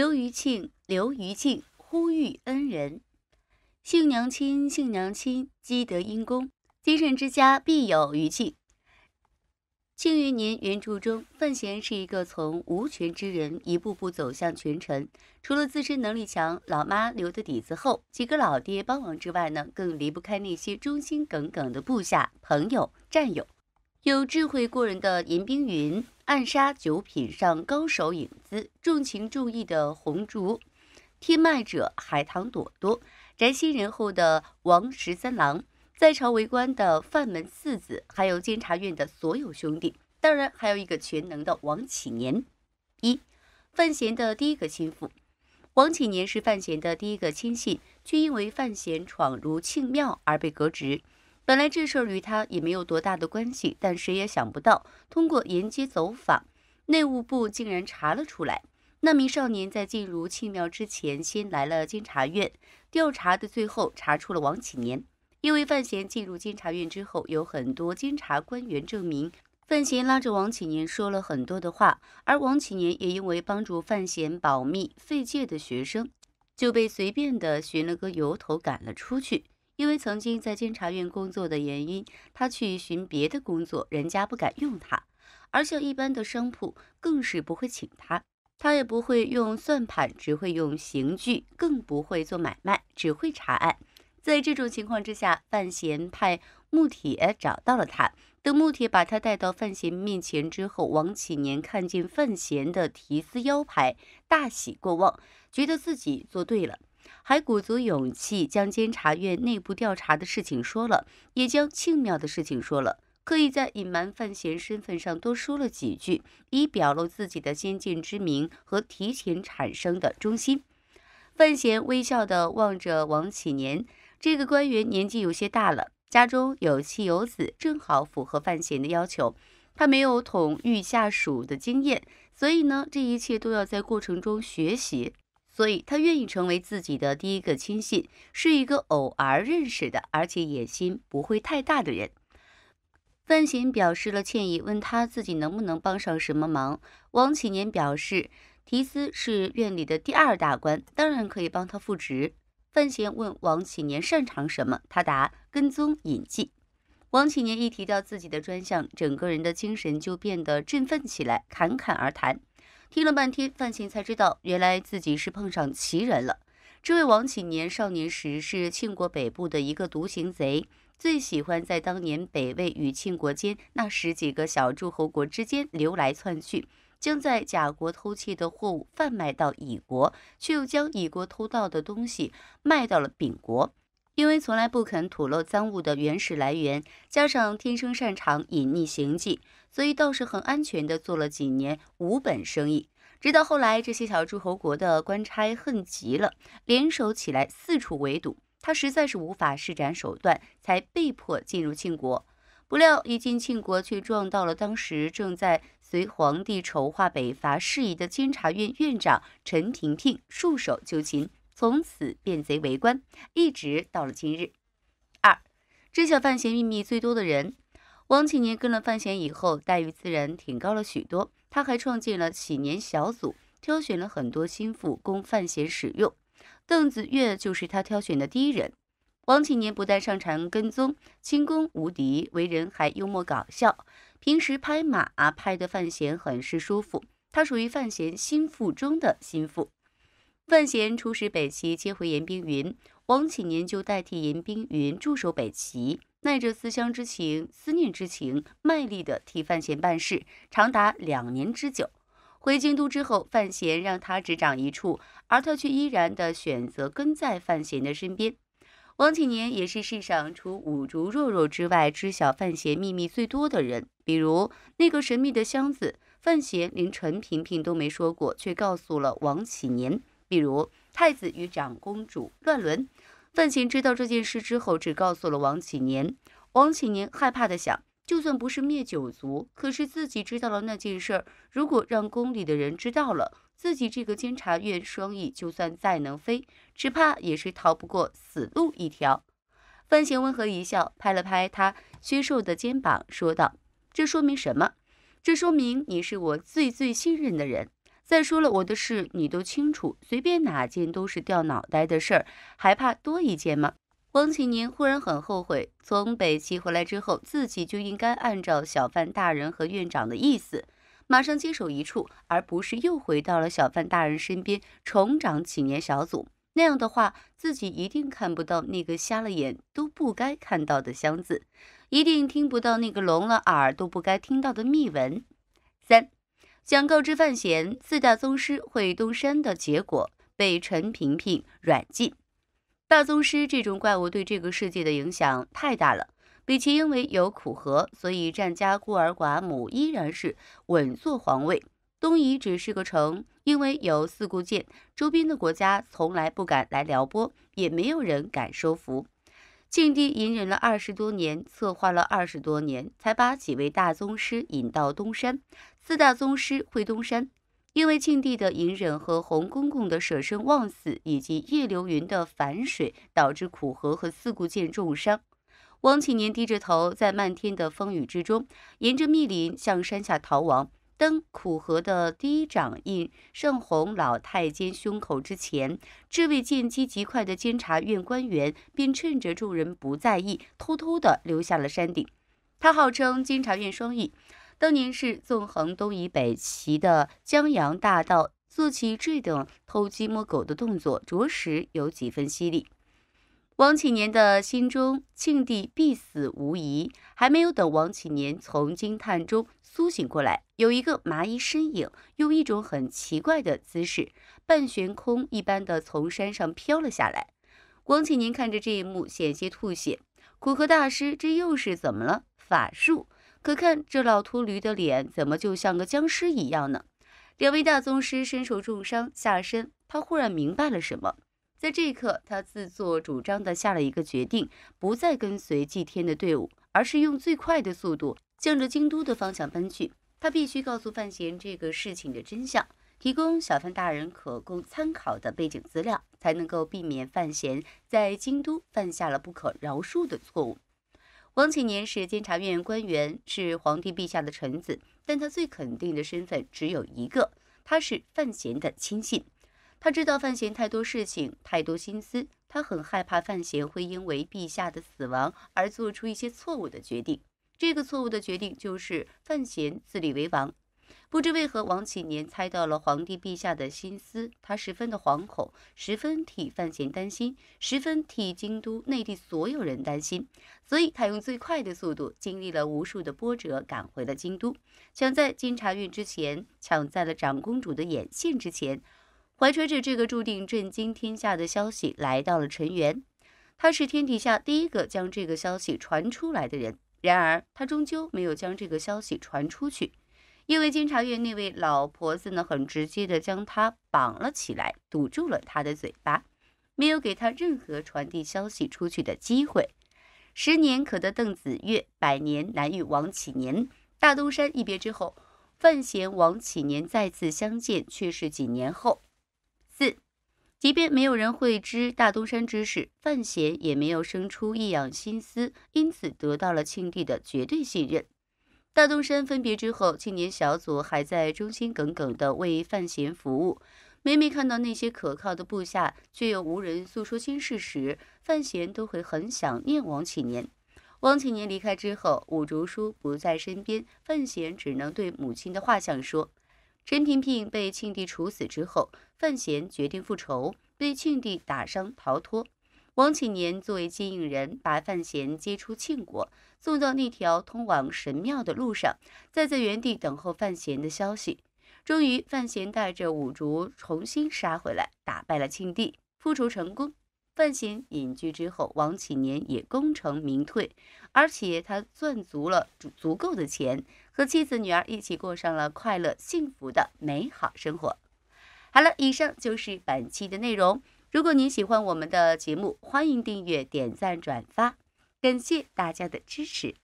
刘余庆，刘余庆呼吁恩人，幸娘亲，幸娘亲，积德因功，精神之家必有余庆。庆余年原著中，范闲是一个从无权之人一步步走向权臣，除了自身能力强、老妈留的底子厚、几个老爹帮忙之外呢，更离不开那些忠心耿耿的部下、朋友、战友，有智慧过人的严冰云。暗杀九品上高手影子，重情重义的红烛，贴脉者海棠朵朵，宅心仁厚的王十三郎，在朝为官的范门次子，还有监察院的所有兄弟，当然还有一个全能的王启年。一范闲的第一个心腹，王启年是范闲的第一个亲信，却因为范闲闯入庆庙而被革职。本来这事儿与他也没有多大的关系，但谁也想不到，通过沿街走访，内务部竟然查了出来。那名少年在进入庆庙之前，先来了监察院调查的，最后查出了王启年。因为范闲进入监察院之后，有很多监察官员证明，范闲拉着王启年说了很多的话，而王启年也因为帮助范闲保密，费戒的学生就被随便的寻了个由头赶了出去。因为曾经在监察院工作的原因，他去寻别的工作，人家不敢用他；而像一般的商铺更是不会请他。他也不会用算盘，只会用刑具，更不会做买卖，只会查案。在这种情况之下，范闲派穆铁找到了他。等穆铁把他带到范闲面前之后，王启年看见范闲的提丝腰牌，大喜过望，觉得自己做对了。还鼓足勇气将监察院内部调查的事情说了，也将庆淼的事情说了，刻意在隐瞒范闲身份上多说了几句，以表露自己的先见之明和提前产生的忠心。范闲微笑地望着王启年，这个官员年纪有些大了，家中有妻有子，正好符合范闲的要求。他没有统御下属的经验，所以呢，这一切都要在过程中学习。所以他愿意成为自己的第一个亲信，是一个偶尔认识的，而且野心不会太大的人。范闲表示了歉意，问他自己能不能帮上什么忙。王启年表示，提斯是院里的第二大官，当然可以帮他复职。范闲问王启年擅长什么，他答跟踪隐迹。王启年一提到自己的专项，整个人的精神就变得振奋起来，侃侃而谈。听了半天，范闲才知道，原来自己是碰上奇人了。这位王启年少年时是庆国北部的一个独行贼，最喜欢在当年北魏与庆国间那十几个小诸侯国之间流来窜去，将在甲国偷窃的货物贩卖到乙国，却又将乙国偷盗的东西卖到了丙国。因为从来不肯吐露赃物的原始来源，加上天生擅长隐匿行迹，所以倒是很安全的做了几年无本生意。直到后来，这些小诸侯国的官差恨极了，联手起来四处围堵他，实在是无法施展手段，才被迫进入庆国。不料一进庆国，却撞到了当时正在随皇帝筹划北伐事宜的监察院院长陈廷萍，束手就擒。从此变贼为官，一直到了今日。二，知晓范闲秘密最多的人，王启年跟了范闲以后，待遇自然挺高了许多。他还创建了启年小组，挑选了很多心腹供范闲使用。邓子越就是他挑选的第一人。王启年不但擅长跟踪，轻功无敌，为人还幽默搞笑，平时拍马拍得范闲很是舒服。他属于范闲心腹中的心腹。范闲出使北齐接回严冰云，王启年就代替严冰云驻守北齐，耐着思乡之情、思念之情，卖力的替范闲办事，长达两年之久。回京都之后，范闲让他执掌一处，而他却依然的选择跟在范闲的身边。王启年也是世上除五竹若若之外，知晓范闲秘密最多的人。比如那个神秘的箱子，范闲连陈萍萍都没说过，却告诉了王启年。比如太子与长公主乱伦，范闲知道这件事之后，只告诉了王启年。王启年害怕的想，就算不是灭九族，可是自己知道了那件事，如果让宫里的人知道了，自己这个监察院双翼就算再能飞，只怕也是逃不过死路一条。范闲温和一笑，拍了拍他削瘦的肩膀，说道：“这说明什么？这说明你是我最最信任的人。”再说了，我的事你都清楚，随便哪件都是掉脑袋的事儿，还怕多一件吗？汪启年忽然很后悔，从北齐回来之后，自己就应该按照小范大人和院长的意思，马上接手一处，而不是又回到了小范大人身边重掌启年小组。那样的话，自己一定看不到那个瞎了眼都不该看到的箱子，一定听不到那个聋了耳都不该听到的密文。三。想告知范闲四大宗师会东山的结果，被陈萍萍软禁。大宗师这种怪物对这个世界的影响太大了。比奇因为有苦荷，所以战家孤儿寡母依然是稳坐皇位。东夷只是个城，因为有四顾剑，周边的国家从来不敢来撩拨，也没有人敢收服。庆帝隐忍了二十多年，策划了二十多年，才把几位大宗师引到东山。四大宗师会东山，因为庆帝的隐忍和洪公公的舍身忘死，以及叶流云的反水，导致苦荷和四顾剑重伤。汪启年低着头，在漫天的风雨之中，沿着密林向山下逃亡。登苦荷的第一掌印，盛红老太监胸口之前，这位见机极快的监察院官员便趁着众人不在意，偷偷的溜下了山顶。他号称监察院双翼，当年是纵横东夷北齐的江洋大盗，做起这等偷鸡摸狗的动作，着实有几分犀利。王启年的心中，庆帝必死无疑。还没有等王启年从惊叹中苏醒过来，有一个蚂蚁身影，用一种很奇怪的姿势，半悬空一般的从山上飘了下来。王启年看着这一幕，险些吐血。苦科大师，这又是怎么了？法术？可看这老秃驴的脸，怎么就像个僵尸一样呢？两位大宗师身受重伤下身，他忽然明白了什么。在这一刻，他自作主张的下了一个决定，不再跟随祭天的队伍，而是用最快的速度向着京都的方向奔去。他必须告诉范闲这个事情的真相，提供小范大人可供参考的背景资料，才能够避免范闲在京都犯下了不可饶恕的错误。王启年是监察院官员，是皇帝陛下的臣子，但他最肯定的身份只有一个，他是范闲的亲信。他知道范闲太多事情，太多心思，他很害怕范闲会因为陛下的死亡而做出一些错误的决定。这个错误的决定就是范闲自立为王。不知为何，王启年猜到了皇帝陛下的心思，他十分的惶恐，十分替范闲担心，十分替京都内地所有人担心。所以，他用最快的速度，经历了无数的波折，赶回了京都，抢在金察院之前，抢在了长公主的眼线之前。怀揣着这个注定震惊天下的消息，来到了陈元。他是天底下第一个将这个消息传出来的人。然而，他终究没有将这个消息传出去，因为监察院那位老婆子呢，很直接的将他绑了起来，堵住了他的嘴巴，没有给他任何传递消息出去的机会。十年可得邓子越，百年难遇王启年。大东山一别之后，范闲王启年再次相见，却是几年后。即便没有人会知大东山之事，范闲也没有生出异样心思，因此得到了庆帝的绝对信任。大东山分别之后，庆年小组还在忠心耿耿地为范闲服务。每每看到那些可靠的部下，却又无人诉说心事时，范闲都会很想念王启年。王启年离开之后，五竹叔不在身边，范闲只能对母亲的画像说。陈萍萍被庆帝处死之后，范闲决定复仇，被庆帝打伤逃脱。王启年作为接应人，把范闲接出庆国，送到那条通往神庙的路上，再在原地等候范闲的消息。终于，范闲带着五竹重新杀回来，打败了庆帝，复仇成功。范闲隐居之后，王启年也功成名退，而且他赚足了足足够的钱。和妻子、女儿一起过上了快乐、幸福的美好生活。好了，以上就是本期的内容。如果您喜欢我们的节目，欢迎订阅、点赞、转发，感谢大家的支持。